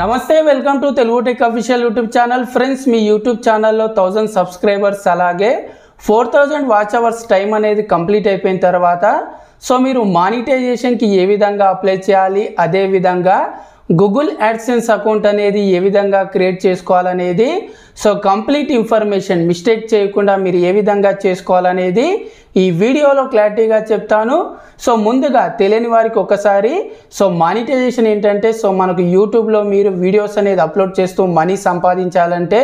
నమస్తే welcome to Telugu Tech official YouTube channel friends మీ YouTube ఛానల్లో థౌజండ్ సబ్స్క్రైబర్స్ అలాగే four thousand watch hours time అనేది కంప్లీట్ అయిపోయిన తర్వాత సో మీరు మానిటైజేషన్కి ఏ విధంగా అప్లై చేయాలి అదేవిధంగా గూగుల్ యాడ్సెన్స్ అకౌంట్ అనేది ఏ విధంగా క్రియేట్ చేసుకోవాలనేది సో కంప్లీట్ ఇన్ఫర్మేషన్ మిస్టేక్ చేయకుండా మీరు ఏ విధంగా చేసుకోవాలనేది ఈ వీడియోలో క్లారిటీగా చెప్తాను సో ముందుగా తెలియని వారికి ఒకసారి సో మానిటైజేషన్ ఏంటంటే సో మనకు యూట్యూబ్లో మీరు వీడియోస్ అనేది అప్లోడ్ చేస్తూ మనీ సంపాదించాలంటే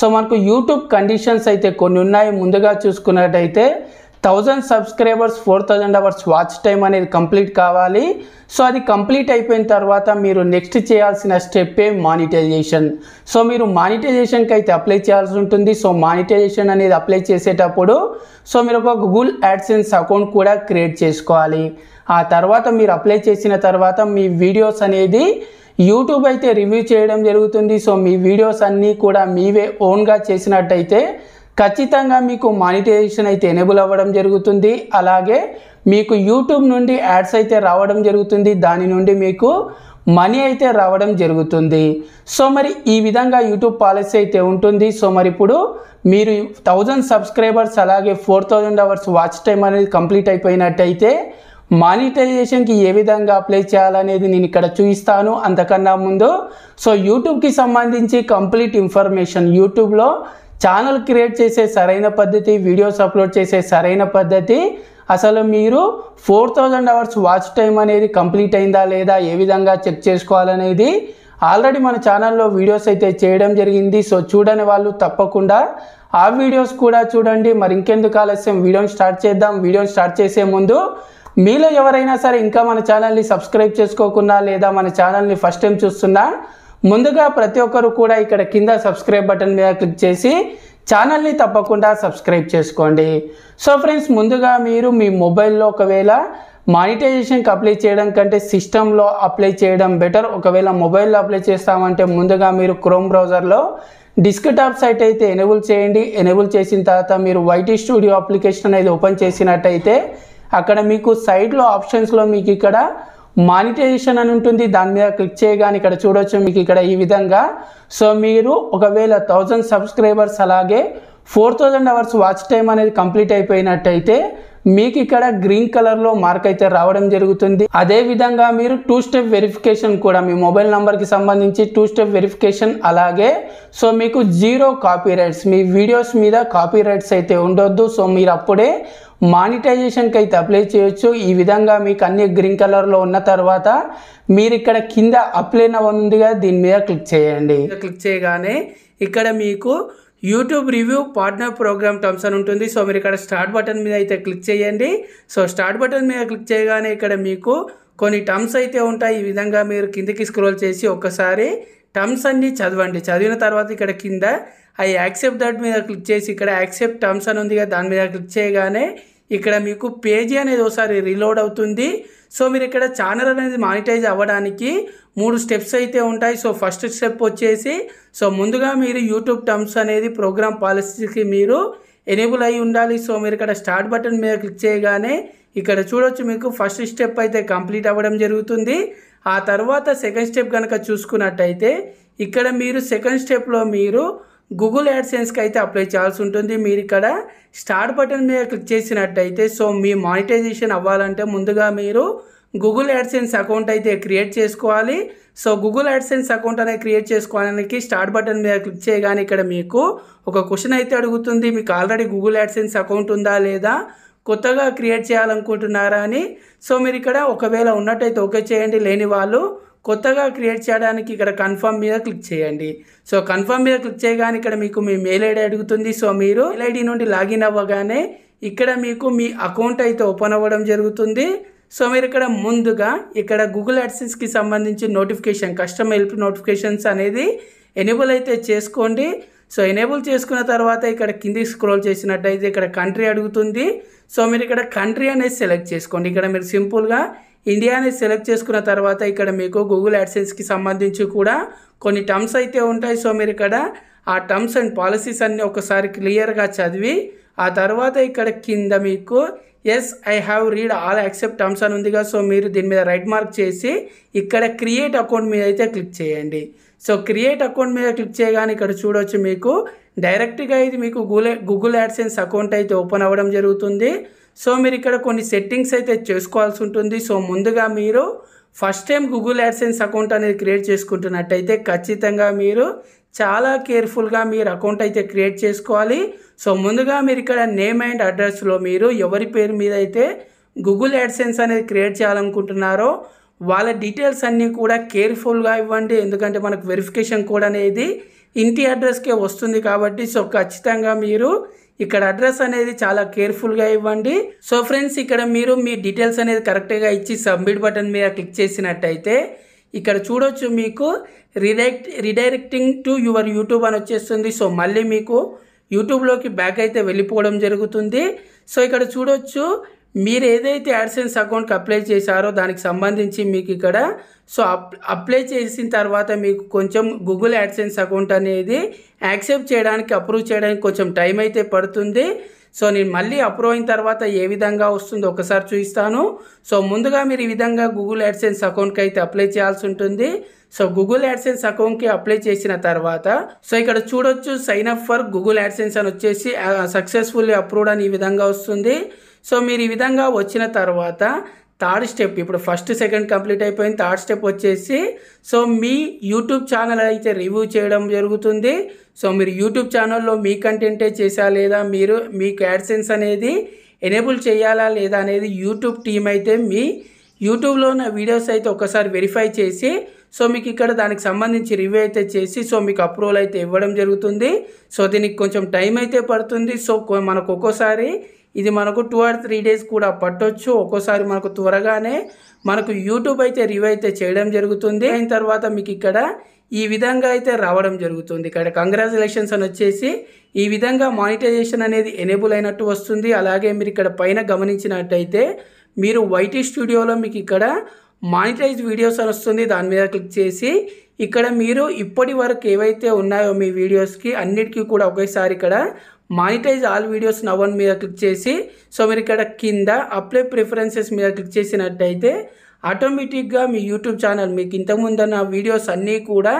సో మనకు యూట్యూబ్ కండిషన్స్ అయితే కొన్ని ఉన్నాయి ముందుగా చూసుకున్నట్టయితే thousand subscribers four thousand hours watch time అనేది కంప్లీట్ కావాలి సో అది కంప్లీట్ అయిపోయిన తర్వాత మీరు నెక్స్ట్ చేయాల్సిన స్టెప్పే మానిటైజేషన్ సో మీరు మానిటైజేషన్కి అయితే అప్లై చేయాల్సి ఉంటుంది సో మానిటైజేషన్ అనేది అప్లై చేసేటప్పుడు సో మీరు ఒక గూగుల్ యాడ్సెన్స్ అకౌంట్ కూడా క్రియేట్ చేసుకోవాలి ఆ తర్వాత మీరు అప్లై చేసిన తర్వాత మీ వీడియోస్ అనేది యూట్యూబ్ అయితే రివ్యూ చేయడం జరుగుతుంది సో మీ వీడియోస్ అన్నీ కూడా మీవే ఓన్గా చేసినట్టయితే ఖచ్చితంగా మీకు మానిటైజేషన్ అయితే ఎనేబుల్ అవ్వడం జరుగుతుంది అలాగే మీకు యూట్యూబ్ నుండి యాడ్స్ అయితే రావడం జరుగుతుంది దాని నుండి మీకు మనీ అయితే రావడం జరుగుతుంది సో మరి ఈ విధంగా యూట్యూబ్ పాలసీ అయితే ఉంటుంది సో మరి ఇప్పుడు మీరు థౌజండ్ సబ్స్క్రైబర్స్ అలాగే four thousand hours watch time అనేది కంప్లీట్ అయిపోయినట్టయితే మానిటైజేషన్కి ఏ విధంగా అప్లై చేయాలనేది నేను ఇక్కడ చూపిస్తాను అంతకన్నా ముందు సో యూట్యూబ్కి సంబంధించి కంప్లీట్ ఇన్ఫర్మేషన్ యూట్యూబ్లో ఛానల్ క్రియేట్ చేసే సరైన పద్ధతి వీడియోస్ అప్లోడ్ చేసే సరైన పద్ధతి అసలు మీరు four thousand hours watch time అనేది కంప్లీట్ అయిందా లేదా ఏ విధంగా చెక్ చేసుకోవాలనేది ఆల్రెడీ మన ఛానల్లో వీడియోస్ అయితే చేయడం జరిగింది సో చూడని వాళ్ళు తప్పకుండా ఆ వీడియోస్ కూడా చూడండి మరి ఇంకెందుకు ఆలస్యం వీడియోని స్టార్ట్ చేద్దాం వీడియోని స్టార్ట్ చేసే ముందు మీలో ఎవరైనా సరే ఇంకా మన ఛానల్ని సబ్స్క్రైబ్ చేసుకోకున్నా లేదా మన ఛానల్ని ఫస్ట్ టైం చూస్తున్నా ముందుగా ప్రతి ఒక్కరు కూడా ఇక్కడ కింద సబ్స్క్రైబ్ బటన్ మీద క్లిక్ చేసి ఛానల్ని తప్పకుండా సబ్స్క్రైబ్ చేసుకోండి సో ఫ్రెండ్స్ ముందుగా మీరు మీ మొబైల్లో ఒకవేళ మానిటైజేషన్కి అప్లై చేయడం కంటే సిస్టంలో అప్లై చేయడం బెటర్ ఒకవేళ మొబైల్లో అప్లై చేస్తామంటే ముందుగా మీరు క్రోమ్ బ్రౌజర్లో డిస్క్టాప్ సైట్ అయితే ఎనేబుల్ చేయండి ఎనేబుల్ చేసిన తర్వాత మీరు వైటీ స్టూడియో అప్లికేషన్ అనేది ఓపెన్ చేసినట్టయితే అక్కడ మీకు సైట్లో ఆప్షన్స్లో మీకు ఇక్కడ మానిటైజేషన్ అని ఉంటుంది దాని మీద క్లిక్ చేయగానే ఇక్కడ చూడొచ్చు మీకు ఇక్కడ ఈ విధంగా సో మీరు ఒకవేళ థౌజండ్ సబ్స్క్రైబర్స్ అలాగే four thousand hours watch time అనేది కంప్లీట్ అయిపోయినట్టయితే మీకు ఇక్కడ గ్రీన్ కలర్లో మార్క్ అయితే రావడం జరుగుతుంది అదే విధంగా మీరు టూ స్టెప్ వెరిఫికేషన్ కూడా మీ మొబైల్ కి సంబంధించి టూ స్టెప్ వెరిఫికేషన్ అలాగే సో మీకు జీరో కాపీ రైట్స్ మీ వీడియోస్ మీద కాపీ రైట్స్ అయితే ఉండొద్దు సో మీరు అప్పుడే మానిటైజేషన్కి అయితే అప్లై చేయొచ్చు ఈ విధంగా మీకు అన్ని గ్రీన్ కలర్లో ఉన్న తర్వాత మీరు ఇక్కడ కింద అప్లై ఉంది కదా దీని మీద క్లిక్ చేయండి క్లిక్ చేయగానే ఇక్కడ మీకు YouTube review partner programme terms అని ఉంటుంది సో మీరు ఇక్కడ స్టార్ట్ బటన్ మీద అయితే క్లిక్ చేయండి సో స్టార్ట్ బటన్ మీద క్లిక్ చేయగానే ఇక్కడ మీకు కొన్ని టర్మ్స్ అయితే ఉంటాయి ఈ విధంగా మీరు కిందకి స్క్రోల్ చేసి ఒక్కసారి టర్మ్స్ అన్నీ చదవండి చదివిన తర్వాత ఇక్కడ కింద ఐ యాక్సెప్ట్ దట్ మీద క్లిక్ చేసి ఇక్కడ యాక్సెప్ట్ టర్మ్స్ అని ఉంది కదా దాని మీద క్లిక్ చేయగానే ఇక్కడ మీకు పేజీ అనేది ఒకసారి రీలోడ్ అవుతుంది సో మీరు ఇక్కడ ఛానల్ అనేది మానిటైజ్ అవ్వడానికి మూడు స్టెప్స్ అయితే ఉంటాయి సో ఫస్ట్ స్టెప్ వచ్చేసి సో ముందుగా మీరు యూట్యూబ్ టర్మ్స్ అనేది ప్రోగ్రామ్ పాలసీకి మీరు ఎనేబుల్ అయి ఉండాలి సో మీరు ఇక్కడ స్టార్ట్ బటన్ మీద క్లిక్ చేయగానే ఇక్కడ చూడొచ్చు మీకు ఫస్ట్ స్టెప్ అయితే కంప్లీట్ అవ్వడం జరుగుతుంది ఆ తర్వాత సెకండ్ స్టెప్ కనుక చూసుకున్నట్టయితే ఇక్కడ మీరు సెకండ్ స్టెప్లో మీరు గూగుల్ యాడ్సెన్స్కి అయితే అప్లై చేయాల్సి ఉంటుంది మీరు ఇక్కడ స్టార్ట్ బటన్ మీద క్లిక్ చేసినట్టయితే సో మీ మానిటైజేషన్ అవ్వాలంటే ముందుగా మీరు గూగుల్ యాడ్సెన్స్ అకౌంట్ అయితే క్రియేట్ చేసుకోవాలి సో గూగుల్ యాడ్సెన్స్ అకౌంట్ అనేది క్రియేట్ చేసుకోవడానికి స్టార్ట్ బటన్ మీద క్లిక్ చేయగానే ఇక్కడ మీకు ఒక క్వశ్చన్ అయితే అడుగుతుంది మీకు ఆల్రెడీ గూగుల్ యాడ్సెన్స్ అకౌంట్ ఉందా లేదా కొత్తగా క్రియేట్ చేయాలనుకుంటున్నారా అని సో మీరు ఇక్కడ ఒకవేళ ఉన్నట్టయితే ఓకే చేయండి లేని వాళ్ళు కొత్తగా క్రియేట్ చేయడానికి ఇక్కడ కన్ఫర్మ్ మీద క్లిక్ చేయండి సో కన్ఫర్మ్ మీద క్లిక్ చేయగానే ఇక్కడ మీకు మీ మెయిల్ ఐడి అడుగుతుంది సో మీరు మెయిల్ ఐడి నుండి లాగిన్ అవ్వగానే ఇక్కడ మీకు మీ అకౌంట్ అయితే ఓపెన్ అవ్వడం జరుగుతుంది సో మీరు ఇక్కడ ముందుగా ఇక్కడ గూగుల్ యాడ్సెన్స్కి సంబంధించి నోటిఫికేషన్ కస్టమర్ హెల్ప్ నోటిఫికేషన్స్ అనేది ఎనేబుల్ అయితే చేసుకోండి సో ఎనేబుల్ చేసుకున్న తర్వాత ఇక్కడ కింది స్క్రోల్ చేసినట్టయితే ఇక్కడ కంట్రీ అడుగుతుంది సో మీరు ఇక్కడ కంట్రీ అనేది సెలెక్ట్ చేసుకోండి ఇక్కడ మీరు సింపుల్గా ఇండియాని సెలెక్ట్ చేసుకున్న తర్వాత ఇక్కడ మీకు గూగుల్ యాడ్సెన్స్కి సంబంధించి కూడా కొన్ని టర్మ్స్ అయితే ఉంటాయి సో మీరు ఇక్కడ ఆ టర్మ్స్ అండ్ పాలసీస్ అన్నీ ఒకసారి క్లియర్గా చదివి ఆ తర్వాత ఇక్కడ కింద మీకు yes I have read all accept terms అని ఉందిగా సో మీరు దీని మీద రైట్ మార్క్ చేసి ఇక్కడ క్రియేట్ అకౌంట్ మీద అయితే క్లిక్ చేయండి సో క్రియేట్ అకౌంట్ మీద క్లిక్ చేయగానే ఇక్కడ చూడవచ్చు మీకు డైరెక్ట్గా ఇది మీకు గూగుల్ గూగుల్ యాడ్సెన్స్ అకౌంట్ అయితే ఓపెన్ అవ్వడం జరుగుతుంది సో మీరు ఇక్కడ కొన్ని సెట్టింగ్స్ అయితే చేసుకోవాల్సి ఉంటుంది సో ముందుగా మీరు first time Google AdSense account అనేది క్రియేట్ చేసుకుంటున్నట్టయితే ఖచ్చితంగా మీరు చాలా కేర్ఫుల్గా మీరు అకౌంట్ అయితే క్రియేట్ చేసుకోవాలి సో ముందుగా మీరు ఇక్కడ నేమ్ అండ్ అడ్రస్లో మీరు ఎవరి పేరు మీద అయితే గూగుల్ యాడ్సెన్స్ అనేది క్రియేట్ చేయాలనుకుంటున్నారో వాళ్ళ డీటెయిల్స్ అన్నీ కూడా కేర్ఫుల్గా ఇవ్వండి ఎందుకంటే మనకు వెరిఫికేషన్ కోడ్ అనేది ఇంటి అడ్రస్కే వస్తుంది కాబట్టి సో ఖచ్చితంగా మీరు ఇక్కడ అడ్రస్ అనేది చాలా కేర్ఫుల్గా ఇవ్వండి సో ఫ్రెండ్స్ ఇక్కడ మీరు మీ డీటెయిల్స్ అనేది కరెక్ట్గా ఇచ్చి సబ్మిట్ బటన్ మీద క్లిక్ చేసినట్టయితే ఇక్కడ చూడొచ్చు మీకు redirect redirecting to your YouTube అని వచ్చేస్తుంది సో మళ్ళీ మీకు యూట్యూబ్లోకి బ్యాక్ అయితే వెళ్ళిపోవడం జరుగుతుంది సో ఇక్కడ చూడొచ్చు మీరు ఏదైతే యాడ్సెన్స్ అకౌంట్కి అప్లై చేశారో దానికి సంబంధించి మీకు ఇక్కడ సో అప్లై చేసిన తర్వాత మీకు కొంచెం గూగుల్ యాడ్సెన్స్ అకౌంట్ అనేది యాక్సెప్ట్ చేయడానికి అప్రూవ్ చేయడానికి కొంచెం టైం అయితే పడుతుంది సో నేను మళ్ళీ అప్రూవ్ అయిన తర్వాత ఏ విధంగా వస్తుందో ఒకసారి చూపిస్తాను సో ముందుగా మీరు ఈ విధంగా గూగుల్ యాడ్సెన్స్ అకౌంట్కి అయితే అప్లై చేయాల్సి ఉంటుంది సో గూగుల్ యాడ్సెన్స్ అకౌంట్కి అప్లై చేసిన తర్వాత సో ఇక్కడ చూడొచ్చు sign up for Google AdSense అని వచ్చేసి సక్సెస్ఫుల్లీ అప్రూవ్డ్ అని ఈ విధంగా వస్తుంది సో మీరు ఈ విధంగా వచ్చిన తర్వాత థర్డ్ స్టెప్ ఇప్పుడు ఫస్ట్ సెకండ్ కంప్లీట్ అయిపోయింది థర్డ్ స్టెప్ వచ్చేసి సో మీ యూట్యూబ్ ఛానల్ అయితే రివ్యూ చేయడం జరుగుతుంది సో మీరు యూట్యూబ్ ఛానల్లో మీ కంటెంటే చేసా లేదా మీరు మీ క్యాడ్సెన్స్ అనేది ఎనేబుల్ చేయాలా లేదా అనేది యూట్యూబ్ టీం అయితే మీ యూట్యూబ్లో ఉన్న వీడియోస్ అయితే ఒకసారి వెరిఫై చేసి సో మీకు ఇక్కడ దానికి సంబంధించి రివ్యూ అయితే చేసి సో మీకు అప్రూవల్ అయితే ఇవ్వడం జరుగుతుంది సో దీనికి కొంచెం టైం అయితే పడుతుంది సో మనకు ఒక్కోసారి ఇది మనకు టూ ఆర్ త్రీ డేస్ కూడా పట్టొచ్చు ఒక్కోసారి మనకు త్వరగానే మనకు యూట్యూబ్ అయితే రివ్యూ అయితే చేయడం జరుగుతుంది అయిన తర్వాత మీకు ఇక్కడ ఈ విధంగా అయితే రావడం జరుగుతుంది ఇక్కడ కంగ్రాచులేషన్స్ అని వచ్చేసి ఈ విధంగా మానిటైజేషన్ అనేది ఎనేబుల్ అయినట్టు వస్తుంది అలాగే మీరు ఇక్కడ పైన గమనించినట్టయితే మీరు వైటీ స్టూడియోలో మీకు ఇక్కడ మానిటైజ్ వీడియోస్ అని వస్తుంది దాని మీద క్లిక్ చేసి ఇక్కడ మీరు ఇప్పటి వరకు ఏవైతే ఉన్నాయో మీ వీడియోస్కి అన్నిటికీ కూడా ఒకేసారి ఇక్కడ మానిటైజ్ ఆల్ వీడియోస్ నవన్ మీద క్లిక్ చేసి సో మీరు ఇక్కడ కింద అప్లై ప్రిఫరెన్సెస్ మీద క్లిక్ చేసినట్టయితే ఆటోమేటిక్గా మీ యూట్యూబ్ ఛానల్ మీకు ఉన్న వీడియోస్ అన్నీ కూడా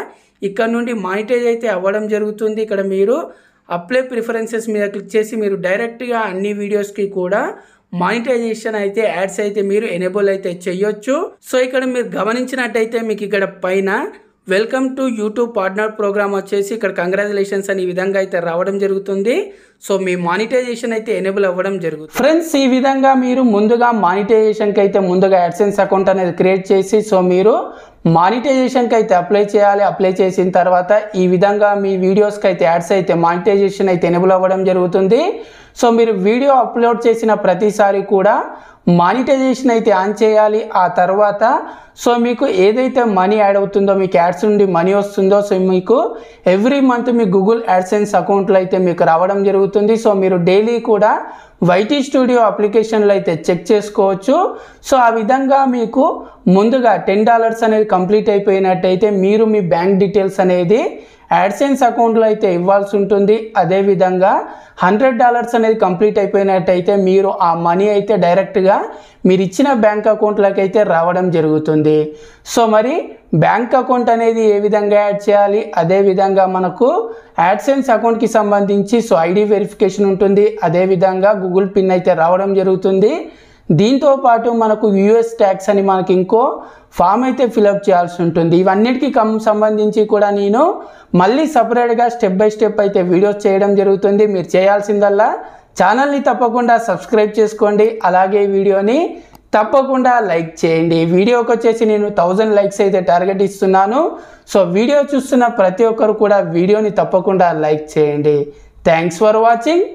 ఇక్కడ నుండి మానిటైజ్ అయితే అవ్వడం జరుగుతుంది ఇక్కడ మీరు అప్లై ప్రిఫరెన్సెస్ మీద క్లిక్ చేసి మీరు డైరెక్ట్గా అన్ని వీడియోస్కి కూడా మానిటైజేషన్ అయితే యాడ్స్ అయితే మీరు ఎనేబుల్ అయితే చేయొచ్చు సో ఇక్కడ మీరు గమనించినట్టయితే మీకు ఇక్కడ పైన welcome to YouTube partner programme వచ్చేసి ఇక్కడ కంగ్రాచులేషన్స్ అని ఈ విధంగా అయితే రావడం జరుగుతుంది సో మీ మానిటైజేషన్ అయితే ఎనేబుల్ అవ్వడం జరుగుతుంది ఫ్రెండ్స్ ఈ విధంగా మీరు ముందుగా మానిటైజేషన్కి అయితే ముందుగా అడ్సెన్స్ అకౌంట్ అనేది క్రియేట్ చేసి సో మీరు మానిటైజేషన్కి అయితే అప్లై చేయాలి అప్లై చేసిన తర్వాత ఈ విధంగా మీ వీడియోస్కి అయితే యాడ్స్ అయితే మానిటైజేషన్ అయితే ఎనేబుల్ అవ్వడం జరుగుతుంది సో మీరు వీడియో అప్లోడ్ చేసిన ప్రతిసారి కూడా మానిటైజేషన్ అయితే ఆన్ చేయాలి ఆ తర్వాత సో మీకు ఏదైతే మనీ యాడ్ అవుతుందో మీకు యాడ్స్ నుండి మనీ వస్తుందో సో మీకు ఎవ్రీ మంత్ మీ గూగుల్ యాడ్సెన్స్ అకౌంట్లో అయితే మీకు రావడం జరుగుతుంది సో మీరు డైలీ కూడా వైటీ స్టూడియో అప్లికేషన్లు అయితే చెక్ చేసుకోవచ్చు సో ఆ విధంగా మీకు ముందుగా టెన్ డాలర్స్ అనేది కంప్లీట్ అయిపోయినట్టయితే మీరు మీ బ్యాంక్ డీటెయిల్స్ అనేది యాడ్సెన్స్ అకౌంట్లో అయితే ఇవ్వాల్సి ఉంటుంది అదేవిధంగా హండ్రెడ్ డాలర్స్ అనేది కంప్లీట్ అయిపోయినట్టయితే మీరు ఆ మనీ అయితే డైరెక్ట్గా మీరు ఇచ్చిన బ్యాంక్ అకౌంట్లోకి అయితే రావడం జరుగుతుంది సో మరి బ్యాంక్ అకౌంట్ అనేది ఏ విధంగా యాడ్ చేయాలి అదేవిధంగా మనకు యాడ్సెన్స్ అకౌంట్కి సంబంధించి సో ఐడి వెరిఫికేషన్ ఉంటుంది అదేవిధంగా గూగుల్ పిన్ అయితే రావడం జరుగుతుంది దీంతో పాటు మనకు యుఎస్ ట్యాక్స్ అని మనకి ఇంకో ఫామ్ అయితే ఫిలప్ చేయాల్సి ఉంటుంది ఇవన్నిటికీ కం సంబంధించి కూడా నేను మళ్ళీ సపరేట్గా స్టెప్ బై స్టెప్ అయితే వీడియోస్ చేయడం జరుగుతుంది మీరు చేయాల్సిందల్లా ఛానల్ని తప్పకుండా సబ్స్క్రైబ్ చేసుకోండి అలాగే వీడియోని తప్పకుండా లైక్ చేయండి వీడియోకి వచ్చేసి నేను థౌజండ్ లైక్స్ అయితే టార్గెట్ ఇస్తున్నాను సో వీడియో చూస్తున్న ప్రతి ఒక్కరు కూడా వీడియోని తప్పకుండా లైక్ చేయండి థ్యాంక్స్ ఫర్ వాచింగ్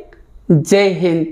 జై హింద్